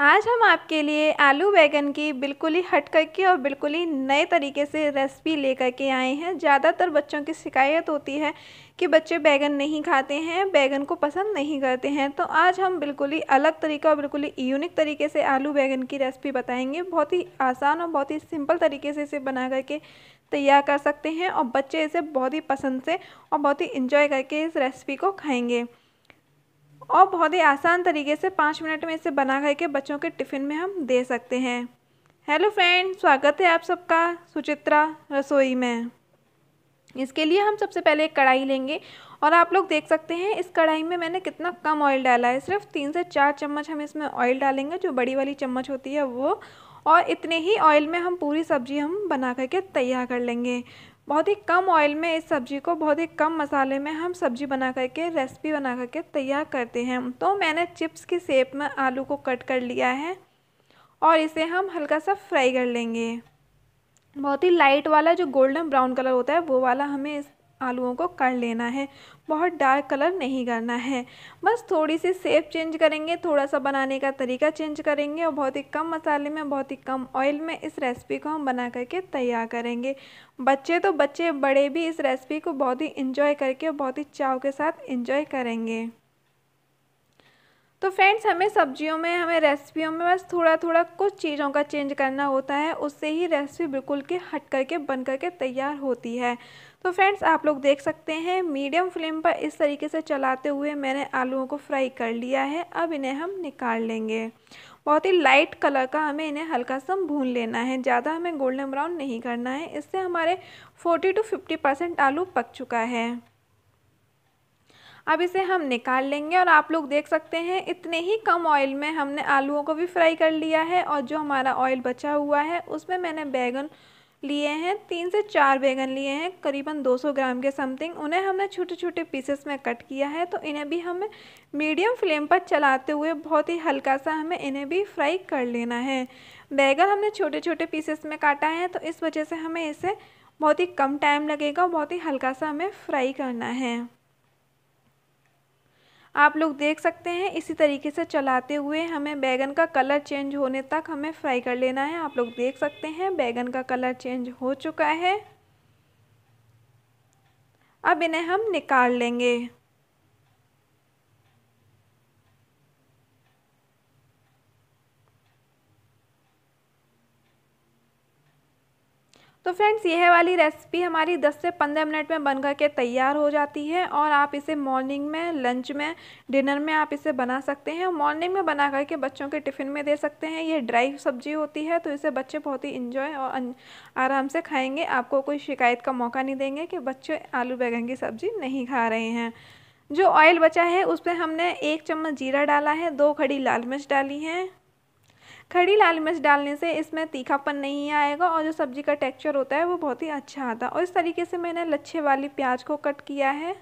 आज हम आपके लिए आलू बैगन की बिल्कुल ही हट करके और बिल्कुल ही नए तरीके से रेसिपी ले करके आए हैं ज़्यादातर बच्चों की शिकायत होती है कि बच्चे बैगन नहीं खाते हैं बैगन को पसंद नहीं करते हैं तो आज हम बिल्कुल ही अलग तरीका और बिल्कुल ही यूनिक तरीके से आलू बैगन की रेसिपी बताएंगे बहुत ही आसान और बहुत ही सिंपल तरीके से इसे बना करके तैयार कर सकते हैं और बच्चे इसे बहुत ही पसंद से और बहुत ही इन्जॉय करके इस रेसिपी को खाएँगे और बहुत ही आसान तरीके से पाँच मिनट में इसे बना करके बच्चों के टिफ़िन में हम दे सकते हैं हेलो फ्रेंड स्वागत है आप सबका सुचित्रा रसोई में इसके लिए हम सबसे पहले एक कढ़ाई लेंगे और आप लोग देख सकते हैं इस कढ़ाई में मैंने कितना कम ऑयल डाला है सिर्फ तीन से चार चम्मच हम इसमें ऑयल डालेंगे जो बड़ी वाली चम्मच होती है वो और इतने ही ऑयल में हम पूरी सब्जी हम बना करके तैयार कर लेंगे बहुत ही कम ऑयल में इस सब्ज़ी को बहुत ही कम मसाले में हम सब्ज़ी बना करके रेसिपी बना करके तैयार करते हैं तो मैंने चिप्स की शेप में आलू को कट कर लिया है और इसे हम हल्का सा फ्राई कर लेंगे बहुत ही लाइट वाला जो गोल्डन ब्राउन कलर होता है वो वाला हमें इस आलूओं को कर लेना है बहुत डार्क कलर नहीं करना है बस थोड़ी सी सेप चेंज करेंगे थोड़ा सा बनाने का तरीका चेंज करेंगे और बहुत ही कम मसाले में बहुत ही कम ऑयल में इस रेसिपी को हम बना करके तैयार करेंगे बच्चे तो बच्चे बड़े भी इस रेसिपी को बहुत ही इंजॉय करके बहुत ही चाव के साथ इंजॉय करेंगे तो फ्रेंड्स हमें सब्जियों में हमें रेसिपियों में बस थोड़ा थोड़ा कुछ चीज़ों का चेंज करना होता है उससे ही रेसिपी बिल्कुल के हट करके बन करके तैयार होती है तो फ्रेंड्स आप लोग देख सकते हैं मीडियम फ्लेम पर इस तरीके से चलाते हुए मैंने आलूओं को फ्राई कर लिया है अब इन्हें हम निकाल लेंगे बहुत ही लाइट कलर का हमें इन्हें हल्का सा भून लेना है ज़्यादा हमें गोल्डन ब्राउन नहीं करना है इससे हमारे फोर्टी टू फिफ्टी परसेंट आलू पक चुका है अब इसे हम निकाल लेंगे और आप लोग देख सकते हैं इतने ही कम ऑयल में हमने आलूओं को भी फ्राई कर लिया है और जो हमारा ऑयल बचा हुआ है उसमें मैंने बैगन लिए हैं तीन से चार बैगन लिए हैं करीबन 200 ग्राम के समथिंग उन्हें हमने छोटे छोटे पीसेस में कट किया है तो इन्हें भी हमें मीडियम फ्लेम पर चलाते हुए बहुत ही हल्का सा हमें इन्हें भी फ्राई कर लेना है बैगन हमने छोटे छोटे पीसेस में काटा है तो इस वजह से हमें इसे बहुत ही कम टाइम लगेगा बहुत ही हल्का सा हमें फ्राई करना है आप लोग देख सकते हैं इसी तरीके से चलाते हुए हमें बैगन का कलर चेंज होने तक हमें फ्राई कर लेना है आप लोग देख सकते हैं बैगन का कलर चेंज हो चुका है अब इन्हें हम निकाल लेंगे फ्रेंड्स यह वाली रेसिपी हमारी 10 से 15 मिनट में बनकर के तैयार हो जाती है और आप इसे मॉर्निंग में लंच में डिनर में आप इसे बना सकते हैं मॉर्निंग में बना करके बच्चों के टिफ़िन में दे सकते हैं ये ड्राई सब्जी होती है तो इसे बच्चे बहुत ही इन्जॉय और आराम से खाएँगे आपको कोई शिकायत का मौका नहीं देंगे कि बच्चे आलू बैगन की सब्ज़ी नहीं खा रहे हैं जो ऑयल बचा है उस पर हमने एक चम्मच जीरा डाला है दो खड़ी लाल मिर्च डाली है खड़ी लाल मिर्च डालने से इसमें तीखापन नहीं आएगा और जो सब्ज़ी का टेक्सचर होता है वो बहुत ही अच्छा आता है और इस तरीके से मैंने लच्छे वाली प्याज को कट किया है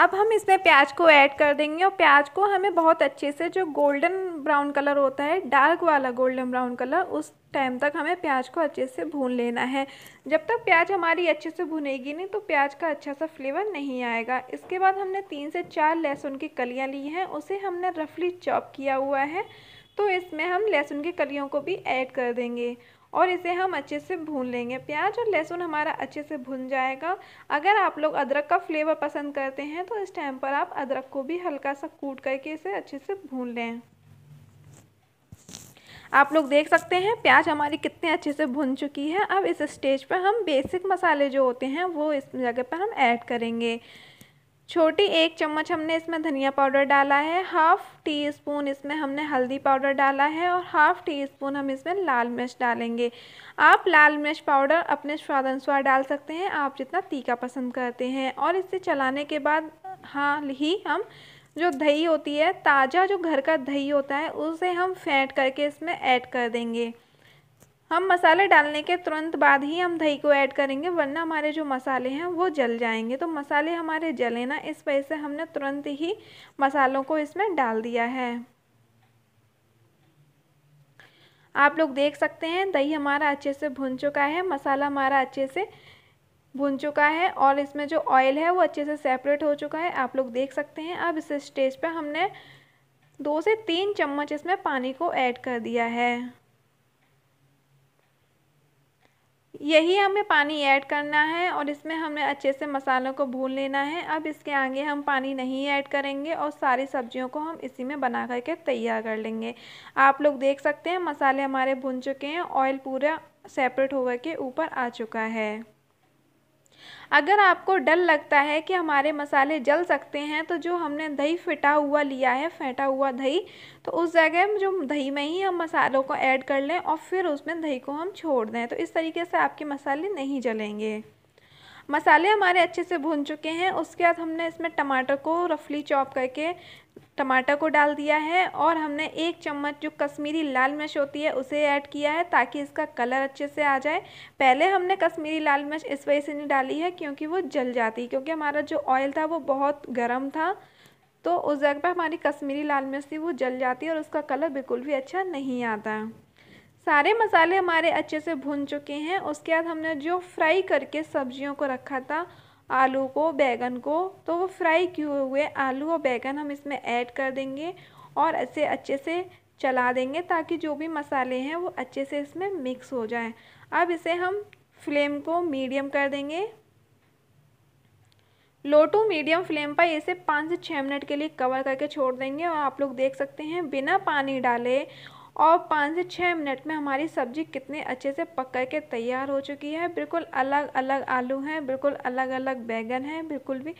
अब हम इसमें प्याज को ऐड कर देंगे और प्याज को हमें बहुत अच्छे से जो गोल्डन ब्राउन कलर होता है डार्क वाला गोल्डन ब्राउन कलर उस टाइम तक हमें प्याज को अच्छे से भून लेना है जब तक प्याज हमारी अच्छे से भुनेगी नहीं तो प्याज का अच्छा सा फ्लेवर नहीं आएगा इसके बाद हमने तीन से चार लहसुन की कलियाँ ली हैं उसे हमने रफली चॉप किया हुआ है तो इसमें हम लहसुन की कलियों को भी ऐड कर देंगे और इसे हम अच्छे से भून लेंगे प्याज और लहसुन हमारा अच्छे से भुन जाएगा अगर आप लोग अदरक का फ्लेवर पसंद करते हैं तो इस टाइम पर आप अदरक को भी हल्का सा कूट करके इसे अच्छे से भून लें आप लोग देख सकते हैं प्याज हमारी कितने अच्छे से भुन चुकी है अब इस स्टेज पर हम बेसिक मसाले जो होते हैं वो इस जगह पर हम ऐड करेंगे छोटी एक चम्मच हमने इसमें धनिया पाउडर डाला है हाफ़ टी स्पून इसमें हमने हल्दी पाउडर डाला है और हाफ़ टी स्पून हम इसमें लाल मिर्च डालेंगे आप लाल मिर्च पाउडर अपने स्वाद अनुसार डाल सकते हैं आप जितना तीखा पसंद करते हैं और इसे चलाने के बाद हाल ही हम जो दही होती है ताज़ा जो घर का दही होता है उसे हम फेंट करके इसमें ऐड कर देंगे हम मसाले डालने के तुरंत बाद ही हम दही को ऐड करेंगे वरना हमारे जो मसाले हैं वो जल जाएंगे तो मसाले हमारे जले ना इस वजह से हमने तुरंत ही मसालों को इसमें डाल दिया है आप लोग देख सकते हैं दही हमारा अच्छे से भुन चुका है मसाला हमारा अच्छे से भुन चुका है और इसमें जो ऑयल है वो अच्छे से सेपरेट हो चुका है आप लोग देख सकते हैं अब इस स्टेज पे हमने दो से तीन चम्मच इसमें पानी को ऐड कर दिया है यही हमें पानी ऐड करना है और इसमें हमें अच्छे से मसालों को भून लेना है अब इसके आगे हम पानी नहीं ऐड करेंगे और सारी सब्जियों को हम इसी में बना करके तैयार कर लेंगे आप लोग देख सकते हैं मसाले हमारे भुन चुके हैं ऑयल पूरा सेपरेट होकर के ऊपर आ चुका है अगर आपको डर लगता है कि हमारे मसाले जल सकते हैं तो जो हमने दही फिटा हुआ लिया है फेंटा हुआ दही तो उस जगह जो दही में ही हम मसालों को ऐड कर लें और फिर उसमें दही को हम छोड़ दें तो इस तरीके से आपके मसाले नहीं जलेंगे मसाले हमारे अच्छे से भून चुके हैं उसके बाद हमने इसमें टमाटर को रफली चॉप करके टमाटर को डाल दिया है और हमने एक चम्मच जो कश्मीरी लाल मिर्च होती है उसे ऐड किया है ताकि इसका कलर अच्छे से आ जाए पहले हमने कश्मीरी लाल मिर्च इस वजह से नहीं डाली है क्योंकि वो जल जाती क्योंकि हमारा जो ऑयल था वो बहुत गर्म था तो उस जगह पर हमारी कश्मीरी लाल मिर्च थी वो जल जाती है और उसका कलर बिल्कुल भी अच्छा नहीं आता सारे मसाले हमारे अच्छे से भुन चुके हैं उसके बाद हमने जो फ्राई करके सब्जियों को रखा था आलू को बैगन को तो वो फ्राई किए हुए आलू और बैगन हम इसमें ऐड कर देंगे और इसे अच्छे से चला देंगे ताकि जो भी मसाले हैं वो अच्छे से इसमें मिक्स हो जाए अब इसे हम फ्लेम को मीडियम कर देंगे लो टू मीडियम फ्लेम पर इसे पाँच से छः मिनट के लिए कवर करके छोड़ देंगे और आप लोग देख सकते हैं बिना पानी डाले और पाँच से छः मिनट में हमारी सब्ज़ी कितने अच्छे से पक कर के तैयार हो चुकी है बिल्कुल अलग अलग आलू हैं बिल्कुल अलग अलग बैगन हैं बिल्कुल भी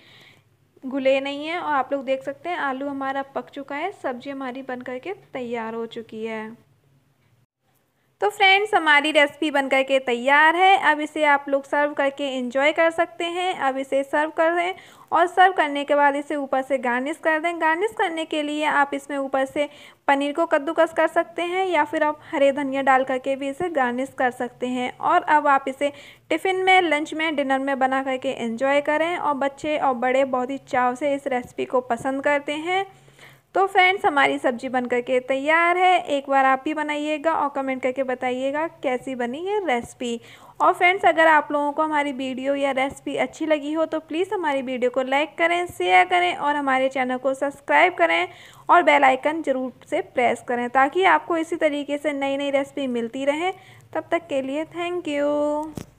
घुले नहीं हैं और आप लोग देख सकते हैं आलू हमारा पक चुका है सब्ज़ी हमारी बन करके के तैयार हो चुकी है तो फ्रेंड्स हमारी रेसिपी बन के तैयार है अब इसे आप लोग सर्व करके इंजॉय कर सकते हैं अब इसे सर्व कर दें और सर्व करने के बाद इसे ऊपर से गार्निश कर दें गार्निश करने के लिए आप इसमें ऊपर से पनीर को कद्दूकस कर सकते हैं या फिर आप हरे धनिया डाल करके भी इसे गार्निश कर सकते हैं और अब आप इसे टिफ़िन में लंच में डिनर में बना करके इंजॉय करें और बच्चे और बड़े बहुत ही चाव से इस रेसिपी को पसंद करते हैं तो फ्रेंड्स हमारी सब्जी बन करके तैयार है एक बार आप भी बनाइएगा और कमेंट करके बताइएगा कैसी बनी ये रेसिपी और फ्रेंड्स अगर आप लोगों को हमारी वीडियो या रेसिपी अच्छी लगी हो तो प्लीज़ हमारी वीडियो को लाइक करें शेयर करें और हमारे चैनल को सब्सक्राइब करें और बेल आइकन ज़रूर से प्रेस करें ताकि आपको इसी तरीके से नई नई रेसिपी मिलती रहे तब तक के लिए थैंक यू